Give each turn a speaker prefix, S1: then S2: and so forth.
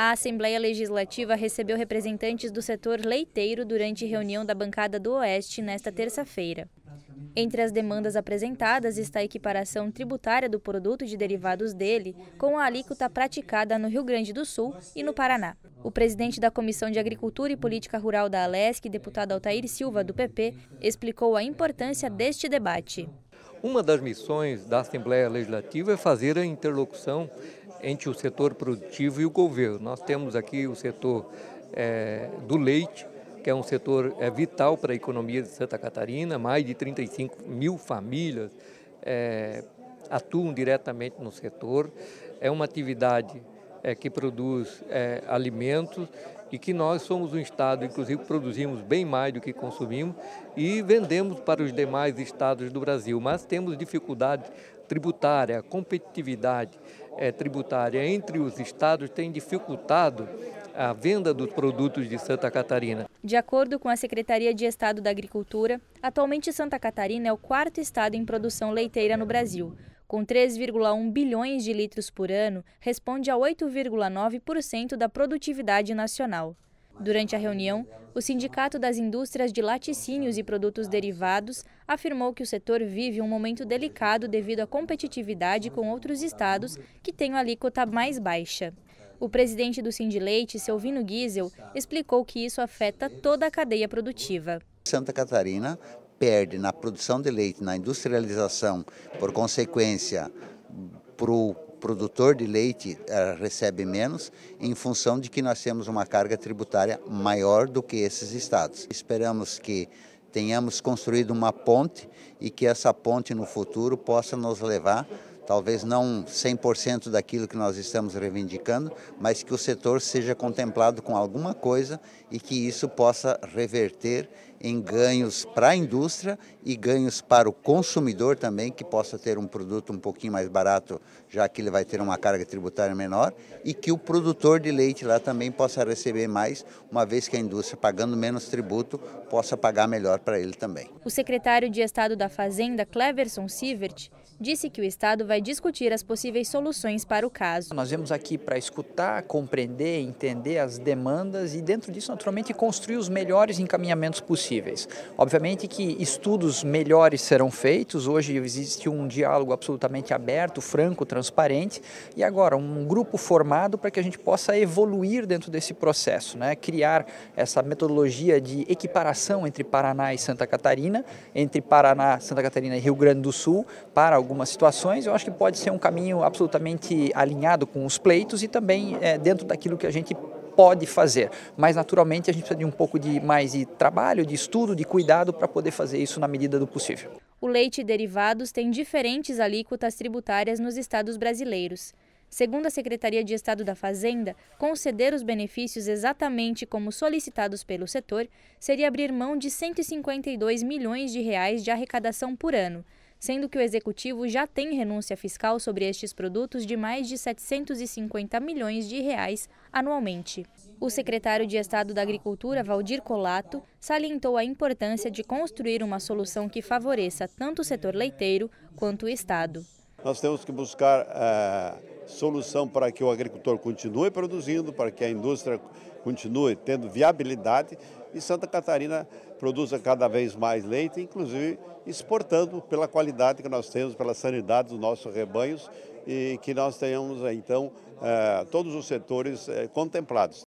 S1: A Assembleia Legislativa recebeu representantes do setor leiteiro durante reunião da bancada do Oeste nesta terça-feira. Entre as demandas apresentadas está a equiparação tributária do produto de derivados dele com a alíquota praticada no Rio Grande do Sul e no Paraná. O presidente da Comissão de Agricultura e Política Rural da Alesc, deputado Altair Silva, do PP, explicou a importância deste debate.
S2: Uma das missões da Assembleia Legislativa é fazer a interlocução entre o setor produtivo e o governo. Nós temos aqui o setor é, do leite, que é um setor é, vital para a economia de Santa Catarina, mais de 35 mil famílias é, atuam diretamente no setor. É uma atividade é, que produz é, alimentos e que nós somos um estado, inclusive produzimos bem mais do que consumimos e vendemos para os demais estados do Brasil, mas temos dificuldade tributária, a competitividade é, tributária entre os estados tem dificultado a venda dos produtos de Santa Catarina.
S1: De acordo com a Secretaria de Estado da Agricultura, atualmente Santa Catarina é o quarto estado em produção leiteira no Brasil. Com 3,1 bilhões de litros por ano, responde a 8,9% da produtividade nacional. Durante a reunião, o Sindicato das Indústrias de Laticínios e Produtos Derivados afirmou que o setor vive um momento delicado devido à competitividade com outros estados que têm a alíquota mais baixa. O presidente do Sindileite, Selvino Giesel, explicou que isso afeta toda a cadeia produtiva.
S3: Santa Catarina perde na produção de leite, na industrialização, por consequência, para o produtor de leite eh, recebe menos em função de que nós temos uma carga tributária maior do que esses estados. Esperamos que tenhamos construído uma ponte e que essa ponte no futuro possa nos levar talvez não 100% daquilo que nós estamos reivindicando, mas que o setor seja contemplado com alguma coisa e que isso possa reverter em ganhos para a indústria e ganhos para o consumidor também, que possa ter um produto um pouquinho mais barato, já que ele vai ter uma carga tributária menor, e que o produtor de leite lá também possa receber mais, uma vez que a indústria, pagando menos tributo, possa pagar melhor para ele também.
S1: O secretário de Estado da Fazenda, Cleverson Sievert, disse que o Estado vai discutir as possíveis soluções para o caso.
S4: Nós viemos aqui para escutar, compreender, entender as demandas e, dentro disso, naturalmente, construir os melhores encaminhamentos possíveis possíveis. Obviamente que estudos melhores serão feitos, hoje existe um diálogo absolutamente aberto, franco, transparente, e agora um grupo formado para que a gente possa evoluir dentro desse processo, né? criar essa metodologia de equiparação entre Paraná e Santa Catarina, entre Paraná, Santa Catarina e Rio Grande do Sul, para algumas situações, eu acho que pode ser um caminho absolutamente alinhado com os pleitos e também é, dentro daquilo que a gente pode fazer. Mas naturalmente a gente precisa de um pouco de mais de trabalho, de estudo, de cuidado para poder fazer isso na medida do possível.
S1: O leite e derivados têm diferentes alíquotas tributárias nos estados brasileiros. Segundo a Secretaria de Estado da Fazenda, conceder os benefícios exatamente como solicitados pelo setor seria abrir mão de 152 milhões de reais de arrecadação por ano sendo que o executivo já tem renúncia fiscal sobre estes produtos de mais de 750 milhões de reais anualmente. O secretário de Estado da Agricultura, Valdir Colato, salientou a importância de construir uma solução que favoreça tanto o setor leiteiro quanto o Estado.
S4: Nós temos que buscar a eh, solução para que o agricultor continue produzindo, para que a indústria continue tendo viabilidade e Santa Catarina produza cada vez mais leite, inclusive exportando pela qualidade que nós temos, pela sanidade dos nossos rebanhos e que nós tenhamos então eh, todos os setores eh, contemplados.